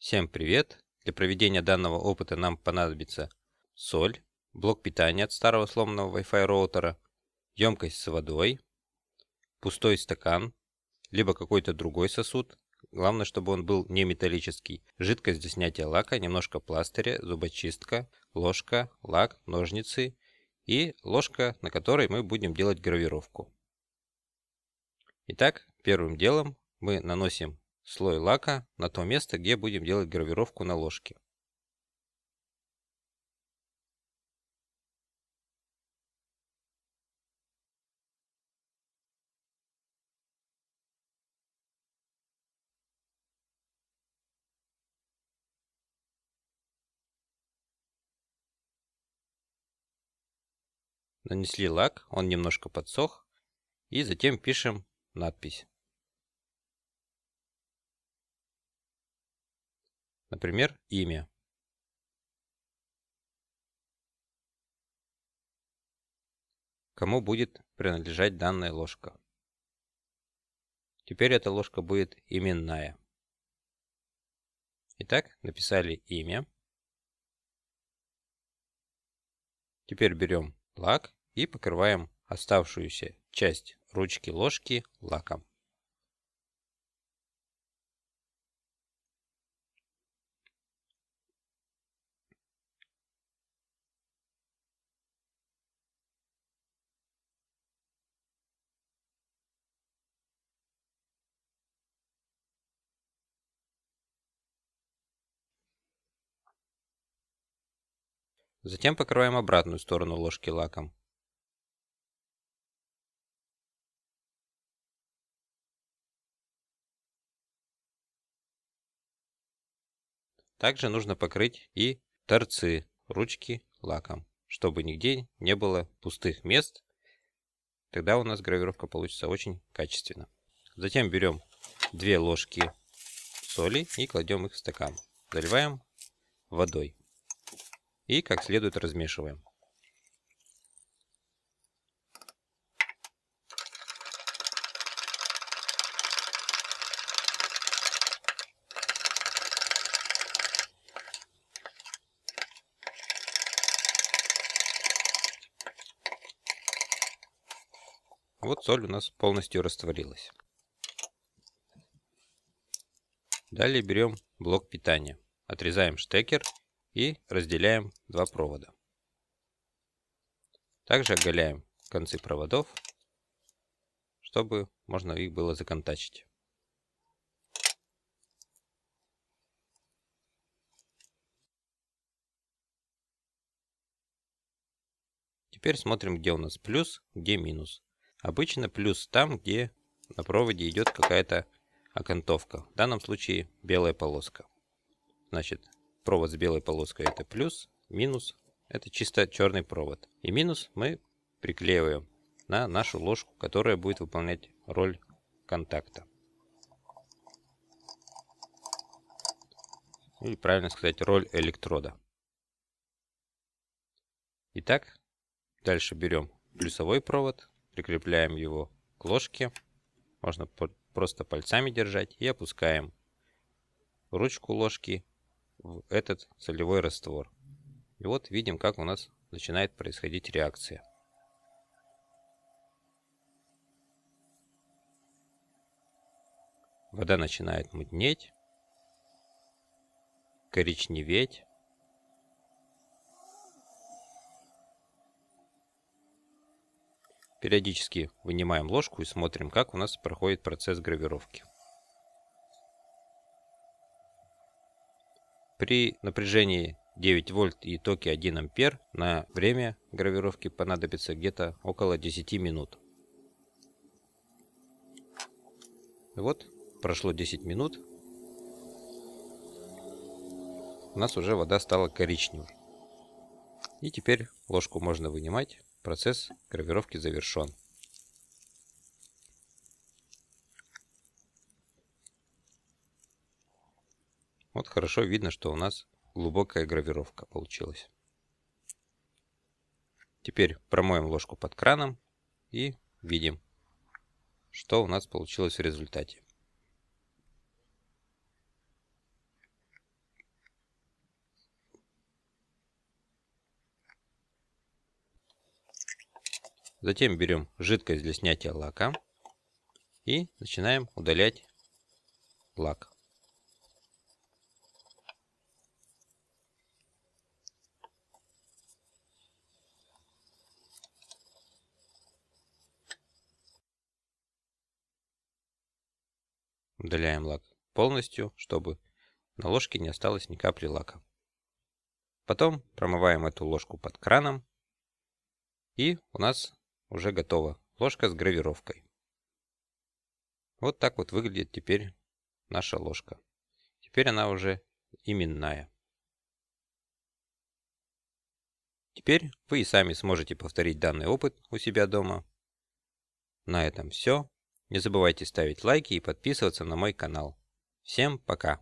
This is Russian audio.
Всем привет! Для проведения данного опыта нам понадобится соль, блок питания от старого сломанного Wi-Fi роутера, емкость с водой, пустой стакан, либо какой-то другой сосуд, главное, чтобы он был не металлический, жидкость для снятия лака, немножко пластыря, зубочистка, ложка, лак, ножницы и ложка, на которой мы будем делать гравировку. Итак, первым делом мы наносим слой лака на то место, где будем делать гравировку на ложке. Нанесли лак, он немножко подсох, и затем пишем надпись. Например, имя. Кому будет принадлежать данная ложка. Теперь эта ложка будет именная. Итак, написали имя. Теперь берем лак и покрываем оставшуюся часть ручки ложки лаком. Затем покрываем обратную сторону ложки лаком. Также нужно покрыть и торцы ручки лаком, чтобы нигде не было пустых мест. Тогда у нас гравировка получится очень качественно. Затем берем две ложки соли и кладем их в стакан. Заливаем водой и как следует размешиваем. Вот соль у нас полностью растворилась. Далее берем блок питания. Отрезаем штекер и разделяем два провода. Также оголяем концы проводов, чтобы можно их было законтачить. Теперь смотрим, где у нас плюс, где минус. Обычно плюс там, где на проводе идет какая-то окантовка. В данном случае белая полоска. Значит, Провод с белой полоской это плюс, минус это чисто черный провод. И минус мы приклеиваем на нашу ложку, которая будет выполнять роль контакта. Или правильно сказать, роль электрода. Итак, дальше берем плюсовой провод, прикрепляем его к ложке. Можно просто пальцами держать и опускаем ручку ложки в этот солевой раствор. И вот видим, как у нас начинает происходить реакция. Вода начинает мутнеть, коричневеть. Периодически вынимаем ложку и смотрим, как у нас проходит процесс гравировки. При напряжении 9 вольт и токе 1 ампер на время гравировки понадобится где-то около 10 минут. Вот, прошло 10 минут. У нас уже вода стала коричневой. И теперь ложку можно вынимать. Процесс гравировки завершен. Вот хорошо видно, что у нас глубокая гравировка получилась. Теперь промоем ложку под краном и видим, что у нас получилось в результате. Затем берем жидкость для снятия лака и начинаем удалять лак. Удаляем лак полностью, чтобы на ложке не осталось ни капли лака. Потом промываем эту ложку под краном. И у нас уже готова ложка с гравировкой. Вот так вот выглядит теперь наша ложка. Теперь она уже именная. Теперь вы и сами сможете повторить данный опыт у себя дома. На этом все. Не забывайте ставить лайки и подписываться на мой канал. Всем пока!